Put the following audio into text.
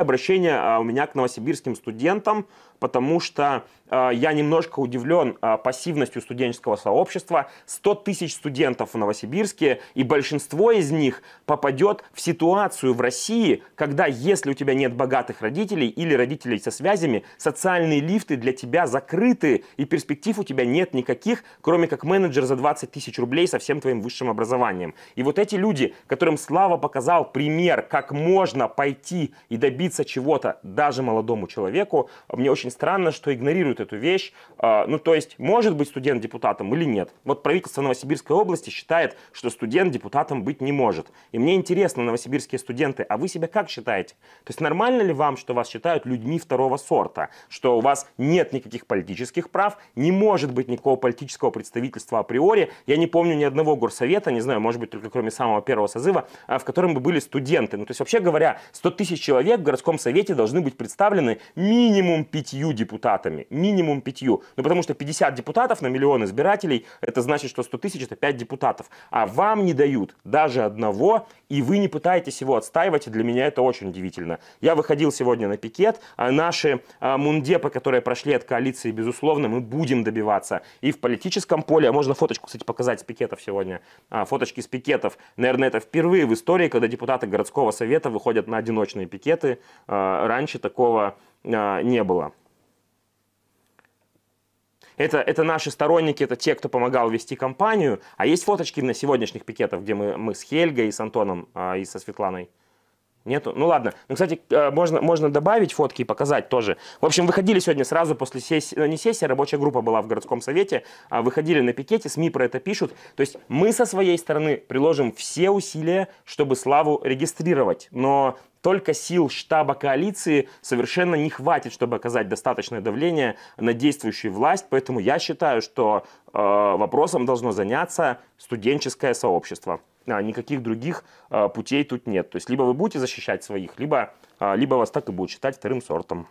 обращение а, у меня к новосибирским студентам, потому что а, я немножко удивлен а, пассивностью студенческого сообщества. 100 тысяч студентов в Новосибирске, и большинство из них попадет в ситуацию в России, когда если у тебя нет богатых родителей или родителей со связями, социальные лифты для тебя закрыты, и перспектив у тебя нет никаких, кроме как менеджер за 20 тысяч рублей со всем твоим высшим образованием. И вот эти люди, которым Слава показал пример, как можно пойти и добиться добиться чего-то даже молодому человеку. Мне очень странно, что игнорируют эту вещь. А, ну, то есть, может быть студент депутатом или нет. Вот правительство Новосибирской области считает, что студент депутатом быть не может. И мне интересно, новосибирские студенты, а вы себя как считаете? То есть, нормально ли вам, что вас считают людьми второго сорта? Что у вас нет никаких политических прав, не может быть никакого политического представительства априори. Я не помню ни одного горсовета, не знаю, может быть, только кроме самого первого созыва, а, в котором бы были студенты. Ну, то есть, вообще говоря, 100 тысяч человек в городском совете должны быть представлены минимум пятью депутатами. Минимум пятью. Ну, потому что 50 депутатов на миллион избирателей, это значит, что 100 тысяч – это 5 депутатов. А вам не дают даже одного, и вы не пытаетесь его отстаивать, и для меня это очень удивительно. Я выходил сегодня на пикет, а наши а, мундепы, которые прошли от коалиции, безусловно, мы будем добиваться и в политическом поле, а можно фоточку, кстати, показать с пикетов сегодня, а, фоточки с пикетов. Наверное, это впервые в истории, когда депутаты городского совета выходят на одиночные пикеты, Э, раньше такого э, не было. Это, это наши сторонники, это те, кто помогал вести компанию. А есть фоточки на сегодняшних пикетах, где мы, мы с Хельгой, и с Антоном, э, и со Светланой? Нету? Ну ладно. Ну, кстати, можно, можно добавить фотки и показать тоже. В общем, выходили сегодня сразу после сессии, ну не сессия, а рабочая группа была в городском совете, а выходили на пикете, СМИ про это пишут. То есть мы со своей стороны приложим все усилия, чтобы Славу регистрировать. Но только сил штаба коалиции совершенно не хватит, чтобы оказать достаточное давление на действующую власть. Поэтому я считаю, что э, вопросом должно заняться студенческое сообщество. А, никаких других э, путей тут нет. То есть либо вы будете защищать своих, либо, э, либо вас так и будут считать вторым сортом.